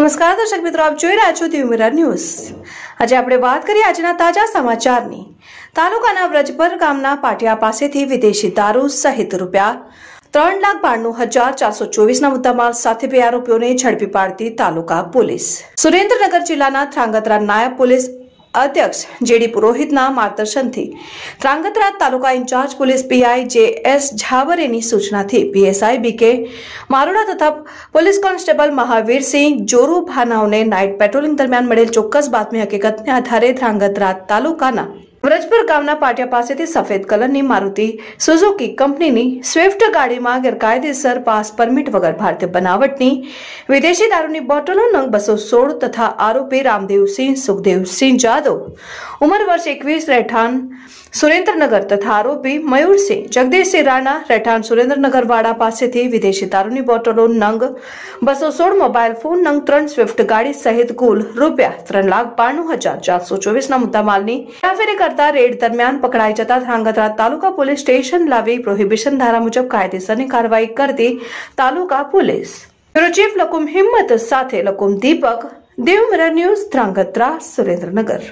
નમસ્કાર દર્શક મિત્રો આપ જોઈ રહ્યા છો ટીવી મિરર ન્યૂઝ આજે આપણે વાત કરીએ આજના તાજા સમાચારની તાલુકાના વ્રજપર ગામના પાટિયા પાસેથી વિદેશી દારૂ સહિત રૂપિયા ત્રણ લાખ બાણું હજાર ચારસો ચોવીસના મુદ્દામાલ સાથે બે આરોપીઓને ઝડપી પાડતી તાલુકા પોલીસ સુરેન્દ્રનગર જિલ્લાના થ્રાંગધ્રા નાયબ પોલીસ અધ્યક્ષ જેડી પુરોહિતના માર્ગદર્શનથી ત્રાંગધ્રા તાલુકા in-charge police PI J S ઝાવરેની સૂચનાથી પીએસઆઈ બીકે મારોડા તથા પોલીસ કોન્સ્ટેબલ મહાવીરસિંહ જોરુ ભાનાઓને નાઇટ પેટ્રોલિંગ દરમિયાન મળેલ ચોક્કસ બાતમી હકીકતને આધારે ધ્રાંગધ્રા તાલુકાના વ્રજપુર ગામના પાટિયા પાસેથી સફેદ કલરની મારુતિ સુઝુકી કંપનીની સ્વિફ્ટ ગાડીમાં ગેરકાયદેસર પાસ પરમિટ વગર ભારતીય બનાવટની વિદેશી દારૂની બોટલો નંગ બસો સોળ તથા આરોપી રામદેવસિંહ સુખદેવસિંહ જાદવ ઉંમર વર્ષ એકવીસ રહેઠાણ સુરેન્દ્રનગર તથા આરોપી મયુરસિંહ જગદીશસિંહ રાણા રહેઠાણ સુરેન્દ્રનગર વાડા પાસેથી વિદેશી દારૂની બોટલો નંગ બસો સોળ મોબાઈલ ફોન નંગ ત્રણ સ્વિફ્ટ ગાડી સહિત કુલ રૂપિયા ત્રણ લાખ બાણું હજાર ચારસો ચોવીસના મુદ્દામાલની હેરાફેરી કરતા રેડ દરમિયાન પકડાઈ જતા ધ્રાંગધ્રા તાલુકા પોલીસ સ્ટેશન લાવી પ્રોહિબિશન ધારા મુજબ કાયદેસરની કાર્યવાહી કરતી તાલુકા પોલીસ ચીફ લકુમ હિંમત સાથે લકુમ દીપક દેવમરા ન્યૂઝ ધ્રાંગધ્રા સુરેન્દ્રનગર